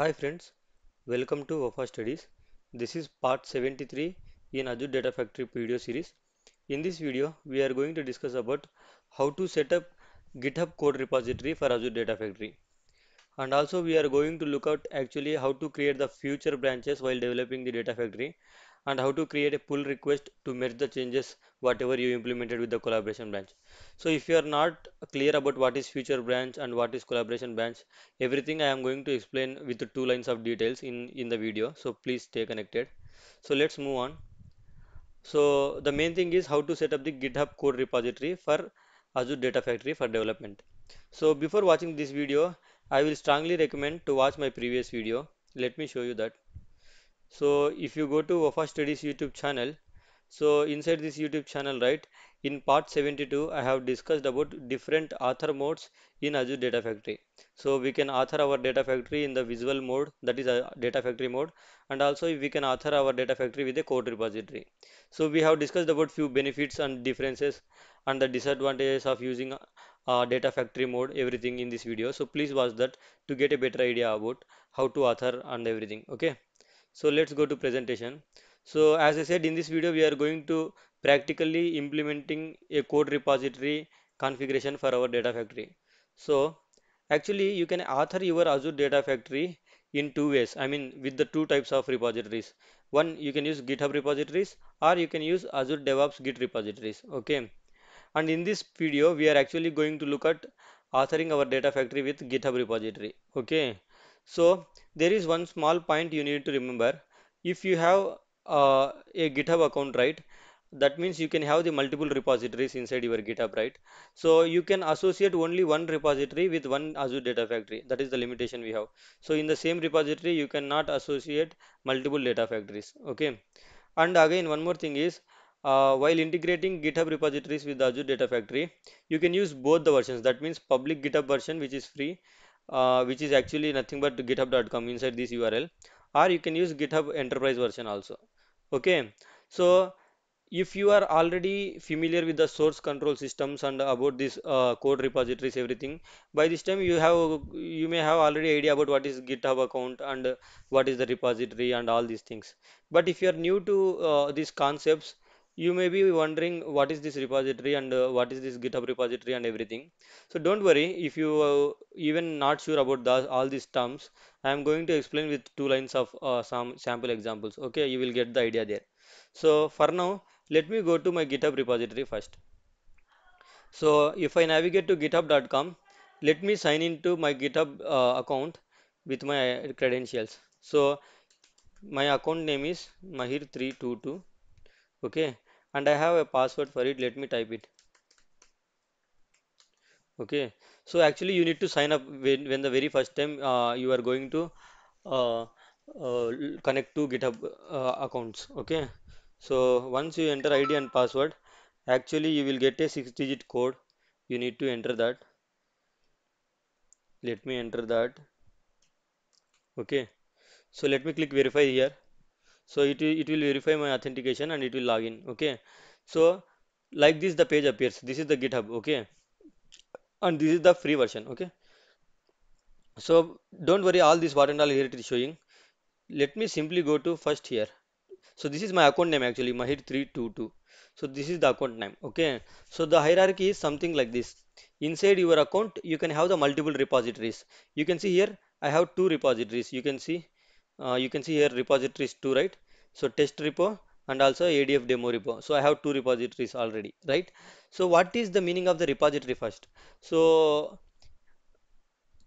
Hi friends, welcome to WAFA Studies. This is part 73 in Azure Data Factory video series. In this video, we are going to discuss about how to set up GitHub code repository for Azure Data Factory. And also we are going to look out actually how to create the future branches while developing the data factory and how to create a pull request to merge the changes whatever you implemented with the collaboration branch so if you are not clear about what is feature branch and what is collaboration branch everything i am going to explain with two lines of details in in the video so please stay connected so let's move on so the main thing is how to set up the github code repository for azure data factory for development so before watching this video i will strongly recommend to watch my previous video let me show you that so if you go to wafa studies youtube channel so inside this youtube channel right in part 72 i have discussed about different author modes in azure data factory so we can author our data factory in the visual mode that is a uh, data factory mode and also we can author our data factory with a code repository so we have discussed about few benefits and differences and the disadvantages of using uh, data factory mode everything in this video so please watch that to get a better idea about how to author and everything okay so let's go to presentation so as i said in this video we are going to practically implementing a code repository configuration for our data factory so actually you can author your azure data factory in two ways i mean with the two types of repositories one you can use github repositories or you can use azure devops git repositories okay and in this video we are actually going to look at authoring our data factory with github repository okay so there is one small point you need to remember if you have uh, a github account right that means you can have the multiple repositories inside your github right so you can associate only one repository with one azure data factory that is the limitation we have so in the same repository you cannot associate multiple data factories okay and again one more thing is uh, while integrating github repositories with azure data factory you can use both the versions that means public github version which is free uh, which is actually nothing but github.com inside this url or you can use github enterprise version also okay so if you are already familiar with the source control systems and about this uh, code repositories everything by this time you have you may have already idea about what is github account and what is the repository and all these things but if you are new to uh, these concepts you may be wondering what is this repository and uh, what is this github repository and everything so don't worry if you uh, even not sure about the, all these terms i am going to explain with two lines of uh, some sample examples okay you will get the idea there so for now let me go to my github repository first so if i navigate to github.com let me sign into my github uh, account with my uh, credentials so my account name is mahir322 okay and I have a password for it let me type it okay so actually you need to sign up when, when the very first time uh, you are going to uh, uh, connect to github uh, accounts okay so once you enter id and password actually you will get a six digit code you need to enter that let me enter that okay so let me click verify here so it, it will verify my authentication and it will log in okay so like this the page appears this is the github okay and this is the free version okay so don't worry all this what and all here it is showing let me simply go to first here so this is my account name actually mahir322 so this is the account name okay so the hierarchy is something like this inside your account you can have the multiple repositories you can see here i have two repositories you can see uh, you can see here repositories too right so test repo and also adf demo repo so i have two repositories already right so what is the meaning of the repository first so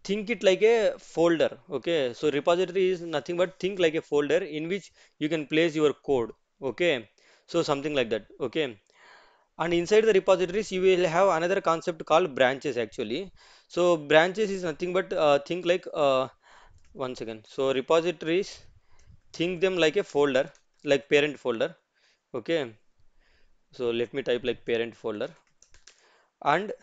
think it like a folder okay so repository is nothing but think like a folder in which you can place your code okay so something like that okay and inside the repositories you will have another concept called branches actually so branches is nothing but uh, think like uh, once again so repositories think them like a folder like parent folder okay so let me type like parent folder and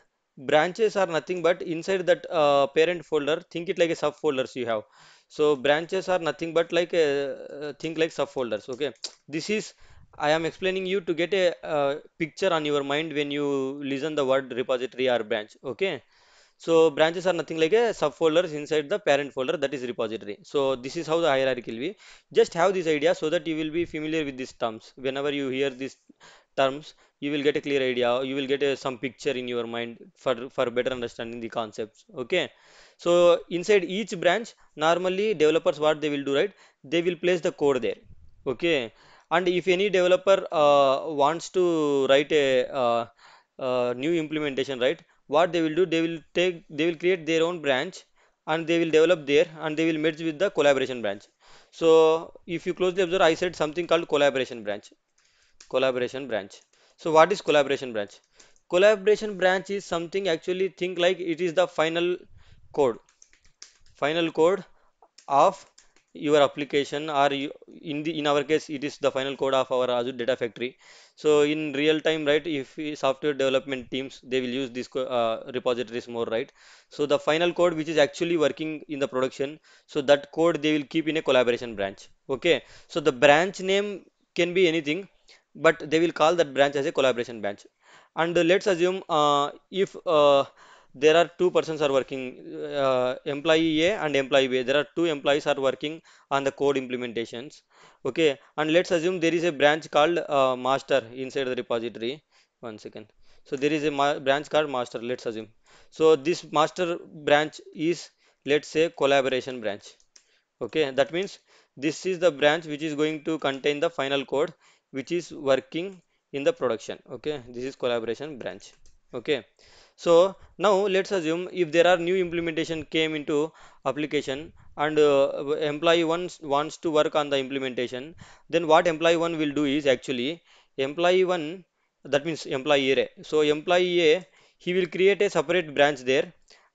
branches are nothing but inside that uh, parent folder think it like a subfolders you have so branches are nothing but like a uh, think like subfolders okay this is i am explaining you to get a uh, picture on your mind when you listen the word repository or branch okay so branches are nothing like a subfolders inside the parent folder that is repository. So this is how the hierarchy will be. Just have this idea so that you will be familiar with these terms. Whenever you hear these terms, you will get a clear idea. You will get a, uh, some picture in your mind for, for better understanding the concepts. Okay. So inside each branch, normally developers what they will do, right? They will place the code there. Okay. And if any developer uh, wants to write a uh, uh, new implementation, right? what they will do they will take they will create their own branch and they will develop there and they will merge with the collaboration branch so if you closely observe i said something called collaboration branch collaboration branch so what is collaboration branch collaboration branch is something actually think like it is the final code final code of your application or you, in the in our case it is the final code of our azure data factory so in real time right if software development teams they will use these uh, repositories more right so the final code which is actually working in the production so that code they will keep in a collaboration branch okay so the branch name can be anything but they will call that branch as a collaboration branch and let's assume uh, if uh, there are two persons are working uh, employee a and employee b there are two employees are working on the code implementations okay and let's assume there is a branch called uh, master inside the repository one second so there is a branch called master let's assume so this master branch is let's say collaboration branch okay that means this is the branch which is going to contain the final code which is working in the production okay this is collaboration branch okay so now let's assume if there are new implementation came into application and uh, employee one wants to work on the implementation then what employee one will do is actually employee one that means employee a so employee a he will create a separate branch there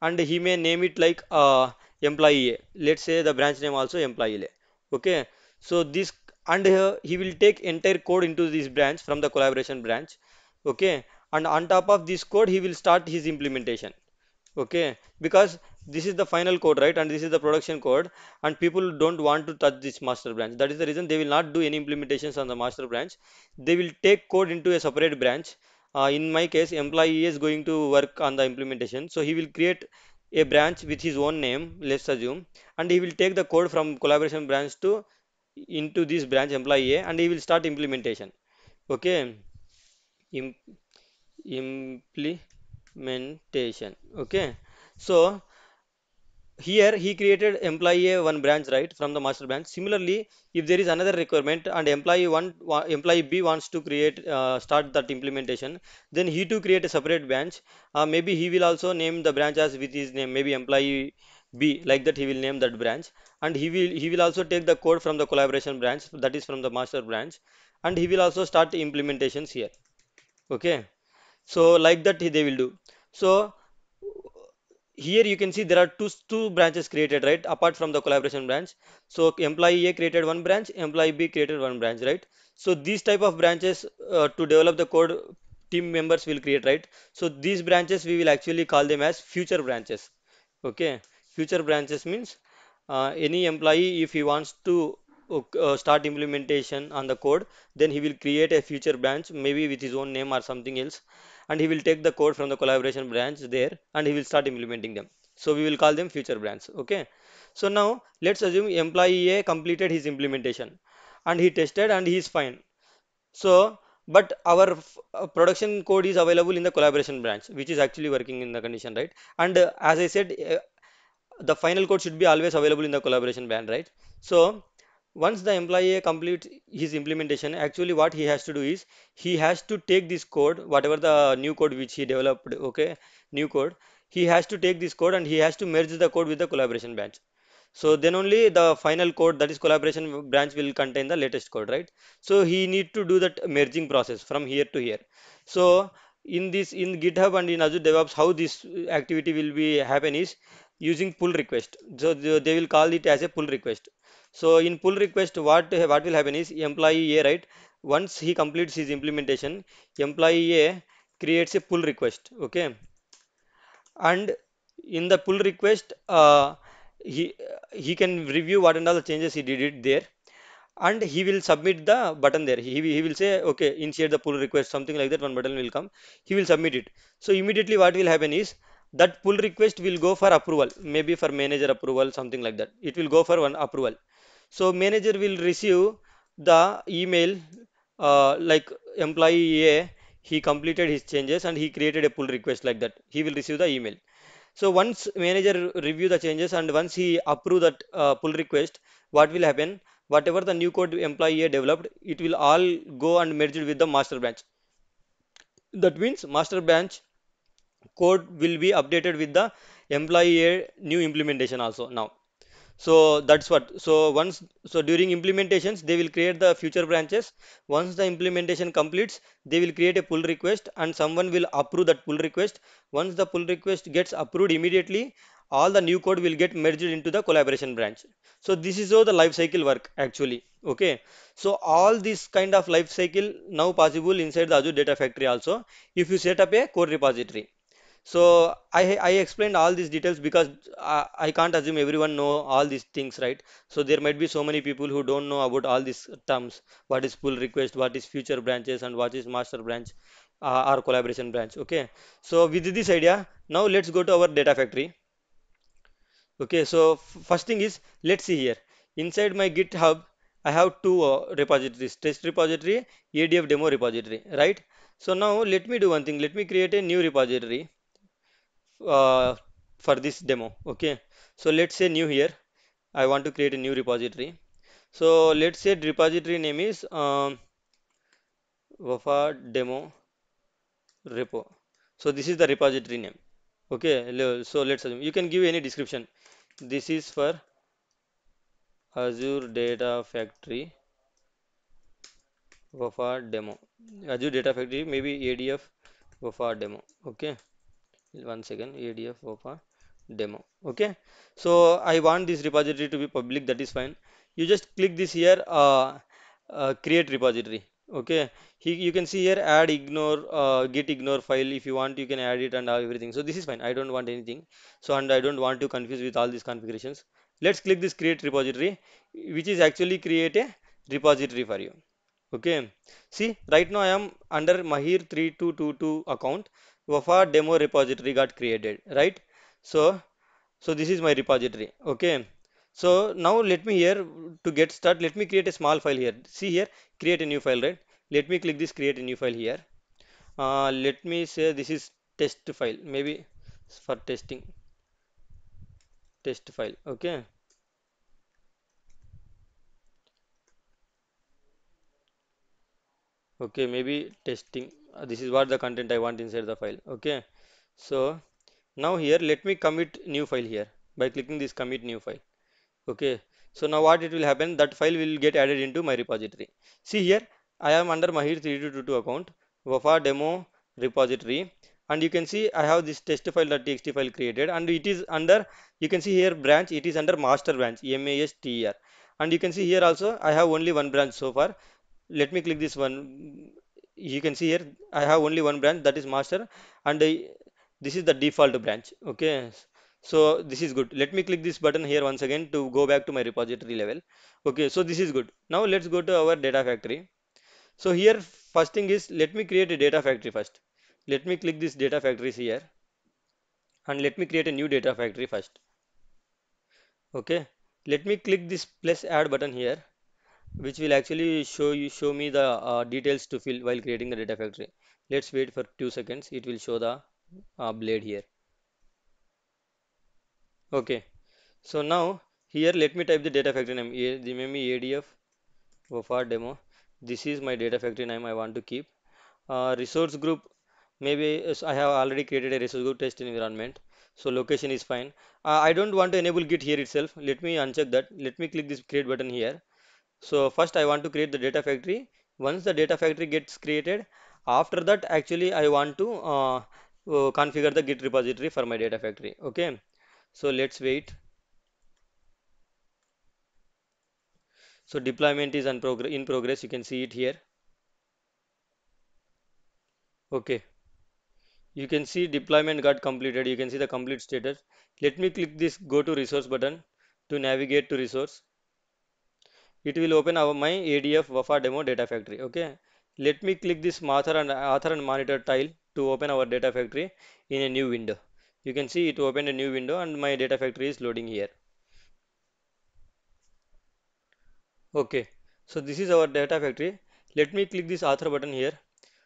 and he may name it like uh, employee a let's say the branch name also employee a okay so this and uh, he will take entire code into this branch from the collaboration branch okay and on top of this code he will start his implementation okay because this is the final code right and this is the production code and people don't want to touch this master branch that is the reason they will not do any implementations on the master branch they will take code into a separate branch uh, in my case employee is going to work on the implementation so he will create a branch with his own name let's assume and he will take the code from collaboration branch to into this branch employee a and he will start implementation okay Im implementation okay so here he created employee one branch right from the master branch similarly if there is another requirement and employee one employee b wants to create uh, start that implementation then he to create a separate branch uh, maybe he will also name the branch as with his name maybe employee b like that he will name that branch and he will he will also take the code from the collaboration branch that is from the master branch and he will also start implementations here okay so like that they will do so here you can see there are two two branches created right apart from the collaboration branch so employee a created one branch employee b created one branch right so these type of branches uh, to develop the code team members will create right so these branches we will actually call them as future branches okay future branches means uh, any employee if he wants to uh, start implementation on the code then he will create a future branch maybe with his own name or something else and he will take the code from the collaboration branch there and he will start implementing them so we will call them future branch okay so now let's assume employee a completed his implementation and he tested and he is fine so but our uh, production code is available in the collaboration branch which is actually working in the condition right and uh, as i said uh, the final code should be always available in the collaboration branch right so once the employee completes his implementation actually what he has to do is he has to take this code whatever the new code which he developed okay new code he has to take this code and he has to merge the code with the collaboration branch so then only the final code that is collaboration branch will contain the latest code right so he need to do that merging process from here to here so in this in github and in azure devops how this activity will be happen is using pull request so they will call it as a pull request so in pull request what what will happen is employee a right once he completes his implementation employee a creates a pull request okay and in the pull request uh, he he can review what and all the changes he did it there and he will submit the button there he, he will say okay initiate the pull request something like that one button will come he will submit it so immediately what will happen is that pull request will go for approval maybe for manager approval something like that it will go for one approval so manager will receive the email uh, like employee a he completed his changes and he created a pull request like that he will receive the email so once manager review the changes and once he approve that uh, pull request what will happen whatever the new code employee a developed it will all go and merged with the master branch that means master branch code will be updated with the employee new implementation also now so that's what so once so during implementations they will create the future branches once the implementation completes they will create a pull request and someone will approve that pull request once the pull request gets approved immediately all the new code will get merged into the collaboration branch so this is how the life cycle work actually okay so all this kind of life cycle now possible inside the azure data factory also if you set up a core repository so I, I explained all these details because I, uh, I can't assume everyone know all these things right so there might be so many people who don't know about all these terms what is pull request what is future branches and what is master branch uh, or collaboration branch okay so with this idea now let's go to our data factory okay so first thing is let's see here inside my github I have two uh, repositories test repository adf demo repository right so now let me do one thing let me create a new repository uh, for this demo okay so let's say new here I want to create a new repository so let's say repository name is um, wafa demo repo so this is the repository name okay so let's assume you can give any description this is for azure data factory wafa demo azure data factory maybe adf wafa demo okay once again adf for demo okay so i want this repository to be public that is fine you just click this here uh, uh, create repository okay he, you can see here add ignore uh, git ignore file if you want you can add it and everything so this is fine i don't want anything so and i don't want to confuse with all these configurations let's click this create repository which is actually create a repository for you okay see right now i am under mahir 3222 account wafa demo repository got created right so so this is my repository okay so now let me here to get start let me create a small file here see here create a new file right let me click this create a new file here uh, let me say this is test file maybe for testing test file okay okay maybe testing uh, this is what the content I want inside the file okay so now here let me commit new file here by clicking this commit new file okay so now what it will happen that file will get added into my repository see here I am under Mahir 3222 account Wafa demo repository and you can see I have this test file.txt file created and it is under you can see here branch it is under master branch M-A-S-T-E-R and you can see here also I have only one branch so far let me click this one you can see here I have only one branch that is master and this is the default branch okay so this is good let me click this button here once again to go back to my repository level okay so this is good now let's go to our data factory so here first thing is let me create a data factory first let me click this data factories here and let me create a new data factory first okay let me click this plus add button here which will actually show you show me the uh, details to fill while creating the data factory let's wait for two seconds it will show the uh, blade here okay so now here let me type the data factory name remember adf for demo this is my data factory name i want to keep uh, resource group maybe uh, i have already created a resource group test environment so location is fine uh, i don't want to enable git here itself let me uncheck that let me click this create button here so first I want to create the data factory once the data factory gets created after that actually I want to uh, uh configure the git repository for my data factory okay so let's wait so deployment is in progress you can see it here okay you can see deployment got completed you can see the complete status let me click this go to resource button to navigate to resource it will open our my adf wafa demo data factory okay let me click this author and author and monitor tile to open our data factory in a new window you can see it opened a new window and my data factory is loading here okay so this is our data factory let me click this author button here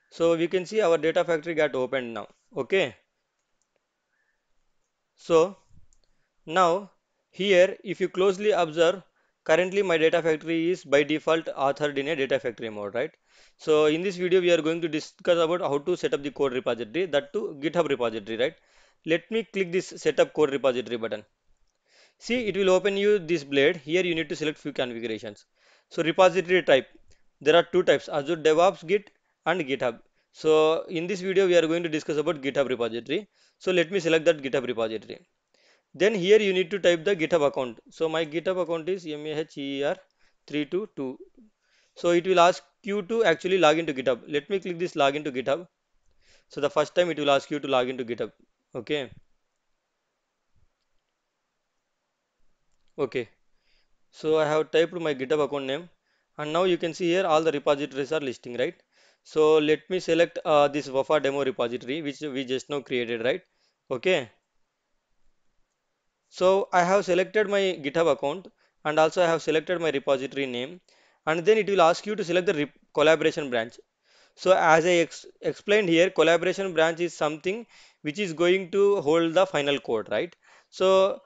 so we can see our data factory got opened now okay so now here if you closely observe currently my data factory is by default authored in a data factory mode right so in this video we are going to discuss about how to set up the code repository that to github repository right let me click this setup code repository button see it will open you this blade here you need to select few configurations so repository type there are two types azure devops git and github so in this video we are going to discuss about github repository so let me select that github repository then here you need to type the github account so my github account is mher322 so it will ask you to actually log into github let me click this log to github so the first time it will ask you to log into github okay okay so i have typed my github account name and now you can see here all the repositories are listing right so let me select uh, this wafa demo repository which we just now created right okay so I have selected my GitHub account and also I have selected my repository name and then it will ask you to select the collaboration branch. So as I ex explained here, collaboration branch is something which is going to hold the final code, right? So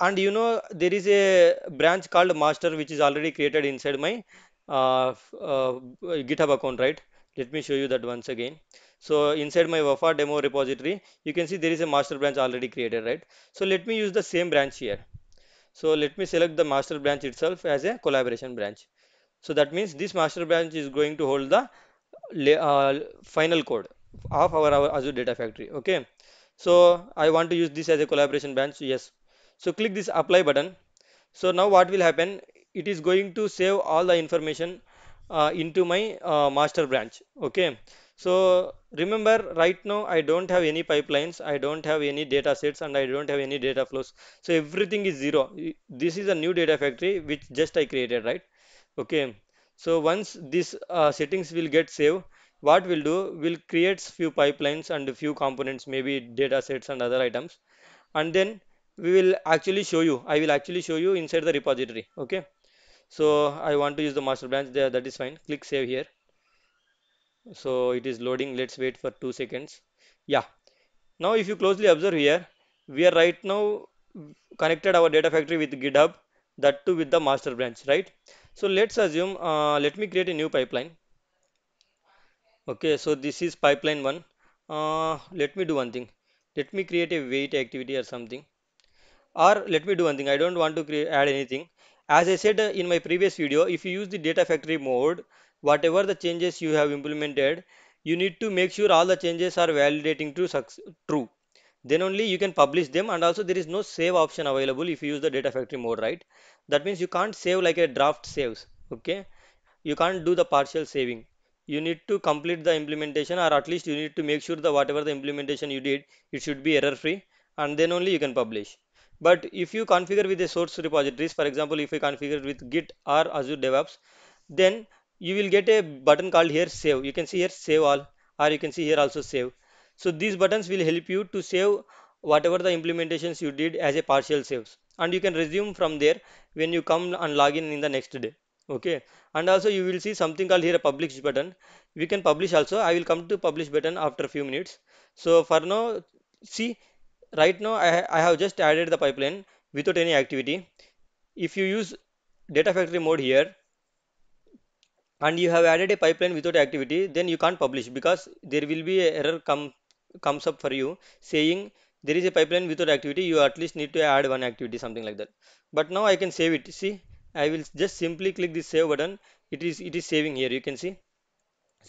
and you know there is a branch called master which is already created inside my uh, uh, GitHub account, right? Let me show you that once again so inside my wafa demo repository you can see there is a master branch already created right so let me use the same branch here so let me select the master branch itself as a collaboration branch so that means this master branch is going to hold the uh, final code of our, our azure data factory okay so i want to use this as a collaboration branch yes so click this apply button so now what will happen it is going to save all the information uh, into my uh, master branch okay so remember right now I don't have any pipelines, I don't have any data sets and I don't have any data flows. So everything is zero. This is a new data factory which just I created, right? Okay. So once these uh, settings will get saved, what we'll do, we'll create few pipelines and few components, maybe data sets and other items. And then we will actually show you, I will actually show you inside the repository. Okay. So I want to use the master branch there, that is fine. Click save here so it is loading let's wait for two seconds yeah now if you closely observe here we are right now connected our data factory with github that too with the master branch right so let's assume uh, let me create a new pipeline okay so this is pipeline one uh, let me do one thing let me create a wait activity or something or let me do one thing i don't want to create add anything as i said in my previous video if you use the data factory mode whatever the changes you have implemented you need to make sure all the changes are validating to true then only you can publish them and also there is no save option available if you use the data factory mode right that means you can't save like a draft saves okay you can't do the partial saving you need to complete the implementation or at least you need to make sure that whatever the implementation you did it should be error free and then only you can publish but if you configure with the source repositories for example if you configure with git or azure devops then you will get a button called here save you can see here save all or you can see here also save so these buttons will help you to save whatever the implementations you did as a partial saves and you can resume from there when you come and log in in the next day okay and also you will see something called here a publish button we can publish also i will come to publish button after a few minutes so for now see right now i, I have just added the pipeline without any activity if you use data factory mode here and you have added a pipeline without activity then you can't publish because there will be a error come comes up for you saying there is a pipeline without activity you at least need to add one activity something like that but now I can save it see I will just simply click this save button it is it is saving here you can see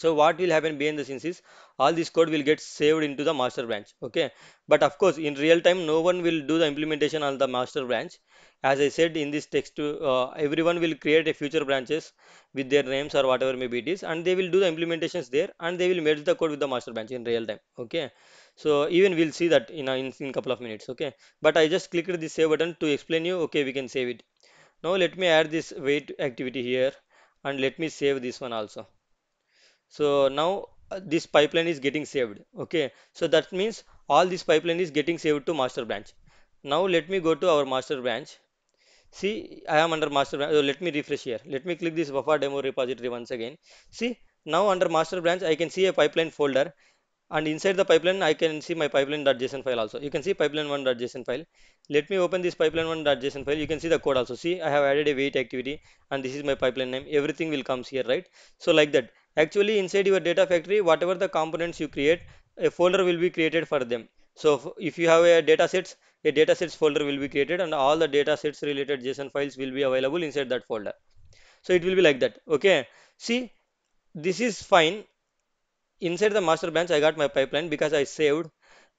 so what will happen behind the scenes is all this code will get saved into the master branch okay but of course in real time no one will do the implementation on the master branch as I said in this text uh, everyone will create a future branches with their names or whatever maybe it is and they will do the implementations there and they will merge the code with the master branch in real time okay so even we'll see that in a in, in couple of minutes okay but I just clicked the save button to explain you okay we can save it now let me add this wait activity here and let me save this one also so now uh, this pipeline is getting saved okay so that means all this pipeline is getting saved to master branch now let me go to our master branch see I am under master branch. Uh, so let me refresh here. Let me click this buffer demo repository once again. See now under master branch I can see a pipeline folder and inside the pipeline I can see my pipeline.json file also. You can see pipeline1.json file. Let me open this pipeline1.json file. You can see the code also. See I have added a wait activity and this is my pipeline name. Everything will comes here right. So like that actually inside your data factory whatever the components you create a folder will be created for them. So if you have a data sets a datasets folder will be created and all the datasets related JSON files will be available inside that folder. So it will be like that. Okay. See, this is fine. Inside the master branch, I got my pipeline because I saved.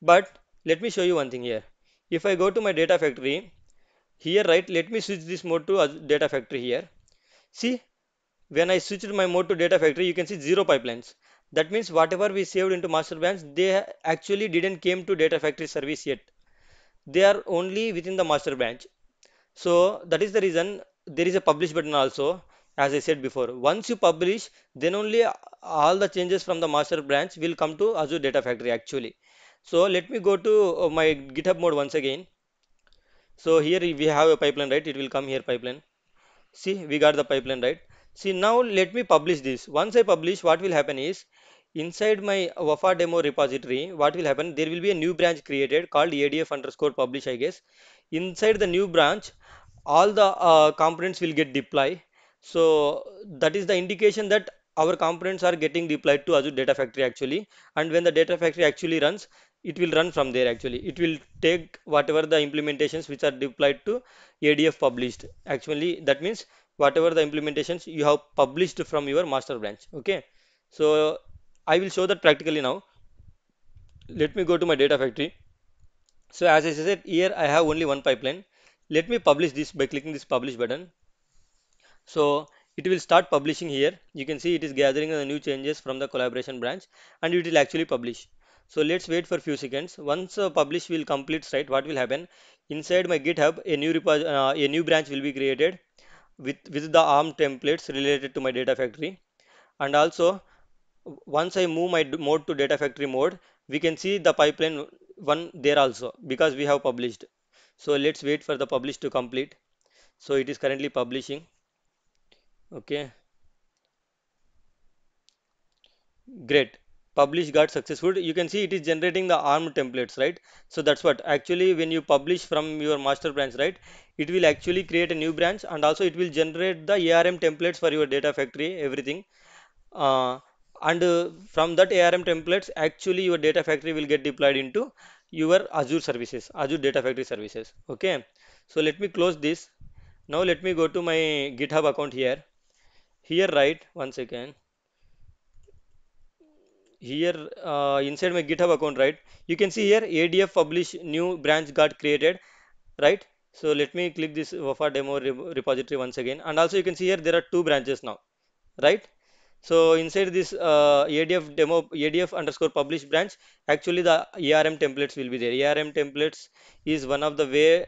But let me show you one thing here. If I go to my data factory, here, right, let me switch this mode to data factory here. See, when I switched my mode to data factory, you can see zero pipelines. That means whatever we saved into master branch, they actually didn't came to data factory service yet they are only within the master branch so that is the reason there is a publish button also as I said before once you publish then only all the changes from the master branch will come to Azure Data Factory actually so let me go to uh, my github mode once again so here we have a pipeline right it will come here pipeline see we got the pipeline right see now let me publish this once I publish what will happen is inside my wafa demo repository what will happen there will be a new branch created called adf underscore publish i guess inside the new branch all the uh, components will get deployed. so that is the indication that our components are getting deployed to azure data factory actually and when the data factory actually runs it will run from there actually it will take whatever the implementations which are deployed to adf published actually that means whatever the implementations you have published from your master branch okay so I will show that practically now let me go to my data factory so as I said here I have only one pipeline let me publish this by clicking this publish button so it will start publishing here you can see it is gathering the new changes from the collaboration branch and it will actually publish so let's wait for few seconds once uh, publish will complete right what will happen inside my github a new uh, a new branch will be created with with the arm templates related to my data factory and also once I move my mode to data factory mode we can see the pipeline one there also because we have published so let's wait for the publish to complete so it is currently publishing okay great publish got successful you can see it is generating the arm templates right so that's what actually when you publish from your master branch right it will actually create a new branch and also it will generate the arm templates for your data factory everything uh, and uh, from that ARM templates actually your data factory will get deployed into your Azure services Azure data factory services okay so let me close this now let me go to my github account here here right one second here uh, inside my github account right you can see here adf publish new branch got created right so let me click this wafa demo repository once again and also you can see here there are two branches now right so inside this uh, ADF demo ADF underscore publish branch, actually the ERM templates will be there. ERM templates is one of the way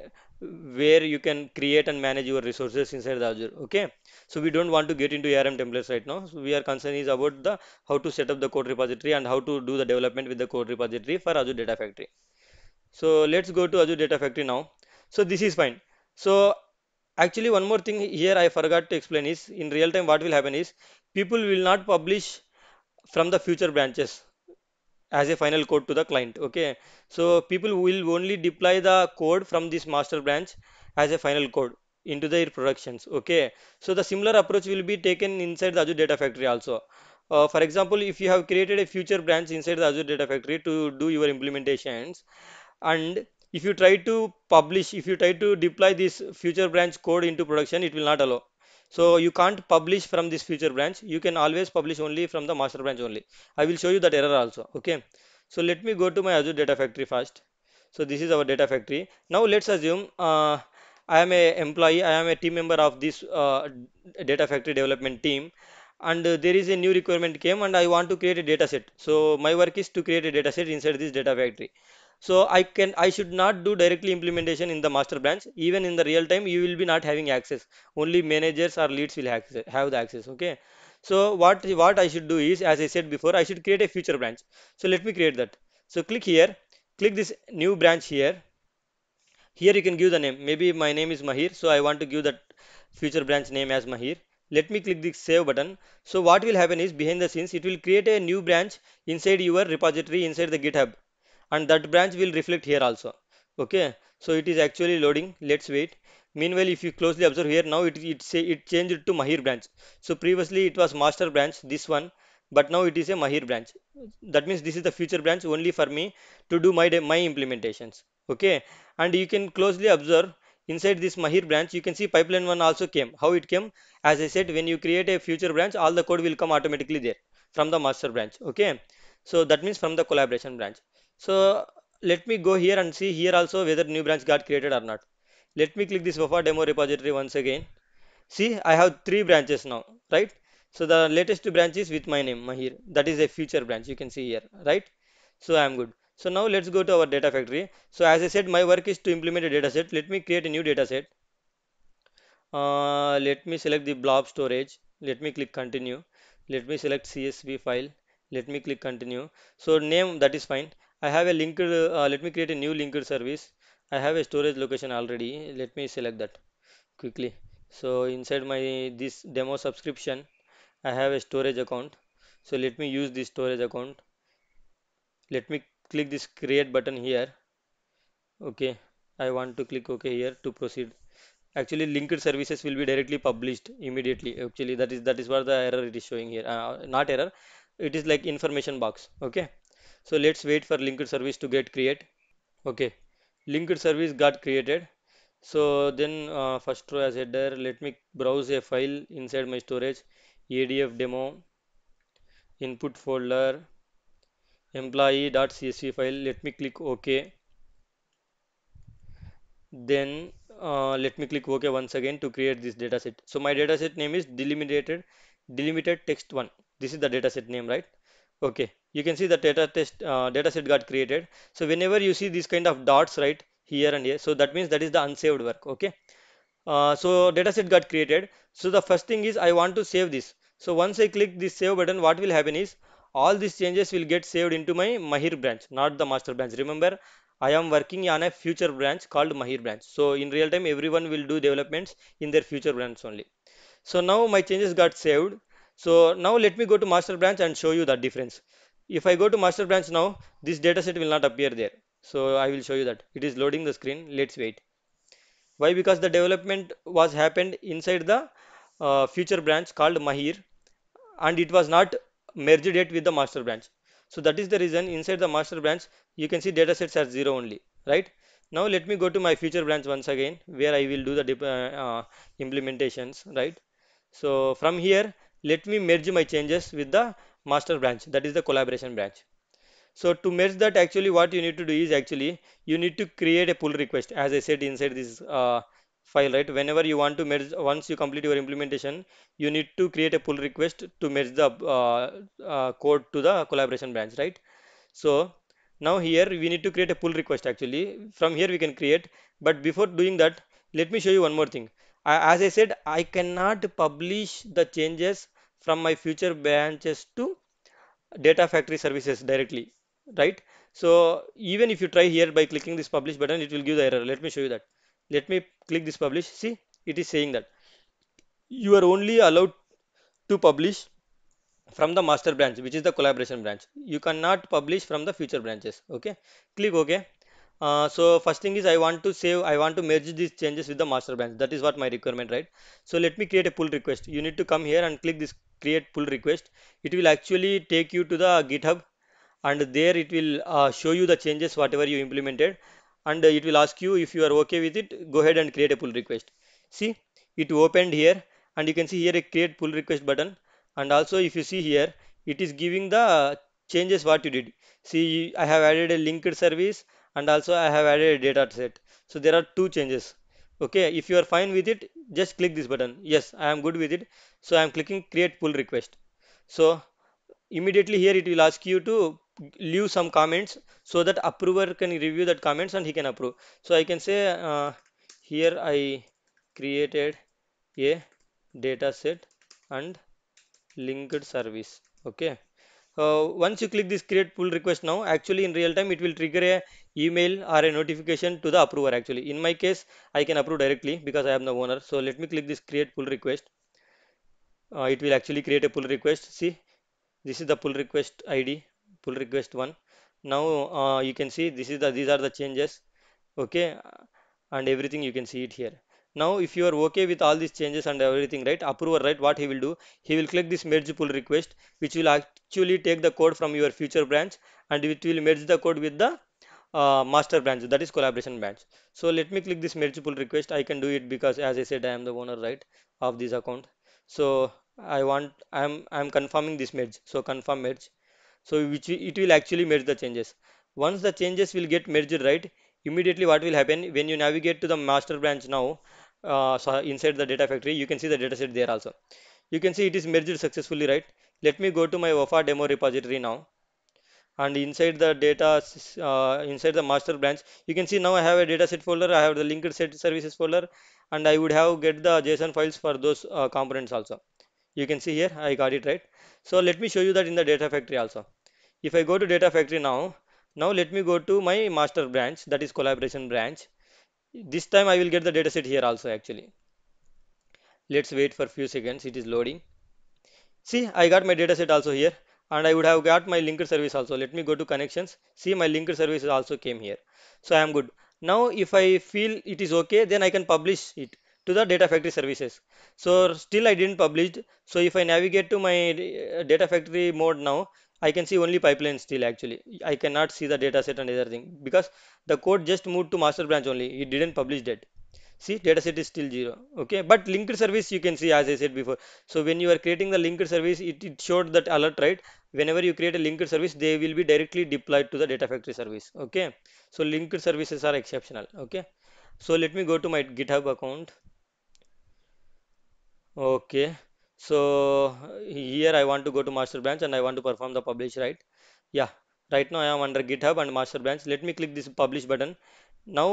where you can create and manage your resources inside the Azure. Okay, so we don't want to get into ARM templates right now. So we are concerned is about the how to set up the code repository and how to do the development with the code repository for Azure Data Factory. So let's go to Azure Data Factory now. So this is fine. So actually one more thing here I forgot to explain is in real time what will happen is people will not publish from the future branches as a final code to the client okay so people will only deploy the code from this master branch as a final code into their productions okay so the similar approach will be taken inside the azure data factory also uh, for example if you have created a future branch inside the azure data factory to do your implementations and if you try to publish if you try to deploy this future branch code into production it will not allow so you can't publish from this future branch you can always publish only from the master branch only i will show you that error also okay so let me go to my azure data factory first so this is our data factory now let's assume uh, i am a employee i am a team member of this uh, data factory development team and uh, there is a new requirement came and i want to create a data set so my work is to create a data set inside this data factory so i can i should not do directly implementation in the master branch even in the real time you will be not having access only managers or leads will access, have the access okay so what what i should do is as i said before i should create a future branch so let me create that so click here click this new branch here here you can give the name maybe my name is mahir so i want to give that future branch name as mahir let me click the save button so what will happen is behind the scenes it will create a new branch inside your repository inside the github and that branch will reflect here also okay so it is actually loading let's wait meanwhile if you closely observe here now it it say it changed to mahir branch so previously it was master branch this one but now it is a mahir branch that means this is the future branch only for me to do my my implementations okay and you can closely observe inside this mahir branch you can see pipeline one also came how it came as i said when you create a future branch all the code will come automatically there from the master branch okay so that means from the collaboration branch so let me go here and see here also whether new branch got created or not let me click this Wafa demo repository once again see i have three branches now right so the latest branch is with my name mahir that is a future branch you can see here right so i am good so now let's go to our data factory so as i said my work is to implement a data set let me create a new data set uh, let me select the blob storage let me click continue let me select csv file let me click continue so name that is fine I have a linked uh, let me create a new linked service I have a storage location already let me select that quickly so inside my this demo subscription I have a storage account so let me use this storage account let me click this create button here okay I want to click OK here to proceed actually linked services will be directly published immediately actually that is that is what the error it is showing here uh, not error it is like information box okay so let's wait for linked service to get create okay linked service got created so then uh, first row as header let me browse a file inside my storage adf demo input folder employee.csv file let me click ok then uh, let me click ok once again to create this dataset so my dataset name is delimited delimited text one this is the dataset name right okay you can see the data test uh, data set got created so whenever you see these kind of dots right here and here so that means that is the unsaved work okay uh, so data set got created so the first thing is i want to save this so once i click this save button what will happen is all these changes will get saved into my mahir branch not the master branch remember I am working on a future branch called Mahir branch. So in real time, everyone will do developments in their future branch only. So now my changes got saved. So now let me go to master branch and show you the difference. If I go to master branch now, this dataset will not appear there. So I will show you that it is loading the screen. Let's wait. Why? Because the development was happened inside the uh, future branch called Mahir and it was not merged yet with the master branch. So that is the reason inside the master branch you can see datasets are 0 only, right? Now let me go to my future branch once again where I will do the uh, uh, implementations, right? So from here let me merge my changes with the master branch that is the collaboration branch so to merge that actually what you need to do is actually you need to create a pull request as i said inside this uh, file right whenever you want to merge once you complete your implementation you need to create a pull request to merge the uh, uh, code to the collaboration branch right so now here we need to create a pull request actually from here we can create but before doing that let me show you one more thing I, as i said i cannot publish the changes from my future branches to data factory services directly right so even if you try here by clicking this publish button it will give the error let me show you that let me click this publish see it is saying that you are only allowed to publish from the master branch which is the collaboration branch you cannot publish from the future branches okay click ok uh, so first thing is I want to save I want to merge these changes with the master branch that is what my requirement right so let me create a pull request you need to come here and click this create pull request it will actually take you to the github and there it will uh, show you the changes whatever you implemented and it will ask you if you are okay with it go ahead and create a pull request see it opened here and you can see here a create pull request button and also if you see here it is giving the changes what you did see I have added a linked service and also I have added a data set so there are two changes okay if you are fine with it just click this button yes I am good with it so I am clicking create pull request so immediately here it will ask you to leave some comments so that approver can review that comments and he can approve so I can say uh, here I created a data set and linked service okay uh, once you click this create pull request now actually in real time it will trigger a email or a notification to the approver actually in my case i can approve directly because i am the owner so let me click this create pull request uh, it will actually create a pull request see this is the pull request id pull request one now uh, you can see this is the these are the changes okay and everything you can see it here now if you are okay with all these changes and everything right approver right what he will do he will click this merge pull request which will actually take the code from your future branch and it will merge the code with the uh, master branch that is collaboration branch so let me click this merge pull request i can do it because as i said i am the owner right of this account so i want i'm i'm confirming this merge so confirm merge so which it will actually merge the changes once the changes will get merged right immediately what will happen when you navigate to the master branch now uh, so inside the data factory you can see the dataset there also you can see it is merged successfully right let me go to my wafa demo repository now and inside the data uh, inside the master branch you can see now I have a data set folder I have the linked set services folder and I would have get the JSON files for those uh, components also you can see here I got it right so let me show you that in the data factory also if I go to data factory now now let me go to my master branch that is collaboration branch this time I will get the data set here also actually let's wait for few seconds it is loading see I got my data set also here and I would have got my linker service also. Let me go to connections. See my linker service also came here. So I am good. Now if I feel it is okay, then I can publish it to the data factory services. So still I didn't publish. So if I navigate to my uh, data factory mode now, I can see only pipeline still actually. I cannot see the data set and everything because the code just moved to master branch only. It didn't publish that see set is still zero okay but linked service you can see as i said before so when you are creating the linked service it, it showed that alert right whenever you create a linked service they will be directly deployed to the data factory service okay so linked services are exceptional okay so let me go to my github account okay so here i want to go to master branch and i want to perform the publish right yeah right now i am under github and master branch let me click this publish button now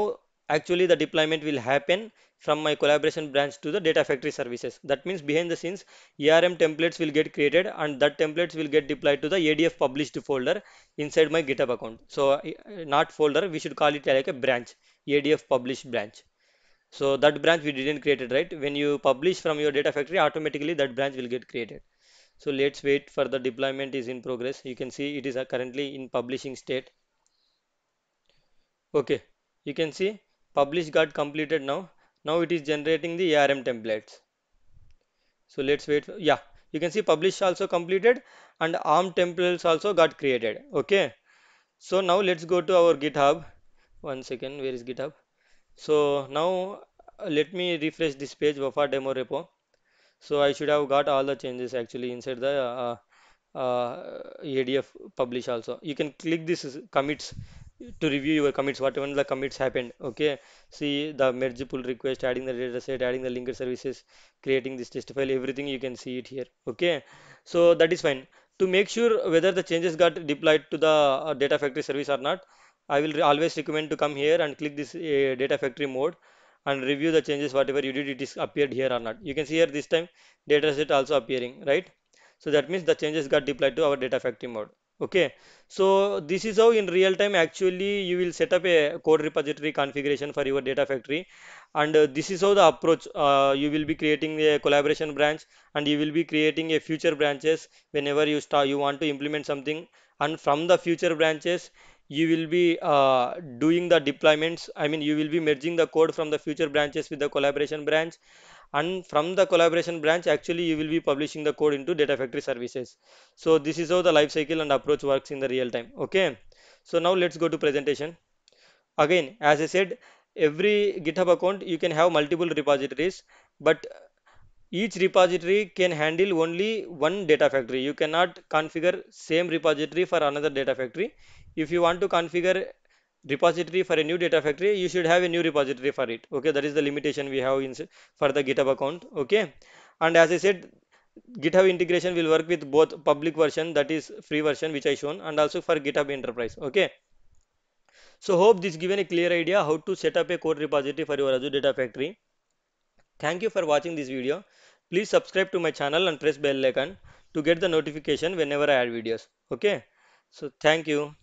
actually the deployment will happen from my collaboration branch to the data factory services that means behind the scenes erm templates will get created and that templates will get deployed to the adf published folder inside my github account so not folder we should call it like a branch adf published branch so that branch we didn't create it right when you publish from your data factory automatically that branch will get created so let's wait for the deployment is in progress you can see it is currently in publishing state okay you can see publish got completed now now it is generating the ARM templates so let's wait for, yeah you can see publish also completed and ARM templates also got created okay so now let's go to our github one second where is github so now uh, let me refresh this page buffer demo repo so I should have got all the changes actually inside the uh, uh, ADF publish also you can click this commits to review your commits what when the commits happened okay see the merge pull request adding the data set, adding the linker services creating this test file everything you can see it here okay so that is fine to make sure whether the changes got deployed to the uh, data factory service or not i will always recommend to come here and click this uh, data factory mode and review the changes whatever you did it is appeared here or not you can see here this time data set also appearing right so that means the changes got deployed to our data factory mode okay so this is how in real time actually you will set up a code repository configuration for your data factory and uh, this is how the approach uh, you will be creating a collaboration branch and you will be creating a future branches whenever you start you want to implement something and from the future branches you will be uh, doing the deployments i mean you will be merging the code from the future branches with the collaboration branch and from the collaboration branch actually you will be publishing the code into data factory services so this is how the life cycle and approach works in the real time okay so now let's go to presentation again as i said every github account you can have multiple repositories but each repository can handle only one data factory you cannot configure same repository for another data factory if you want to configure repository for a new data factory you should have a new repository for it okay that is the limitation we have in for the github account okay and as i said github integration will work with both public version that is free version which i shown and also for github enterprise okay so hope this given a clear idea how to set up a code repository for your azure data factory thank you for watching this video please subscribe to my channel and press bell icon to get the notification whenever i add videos okay so thank you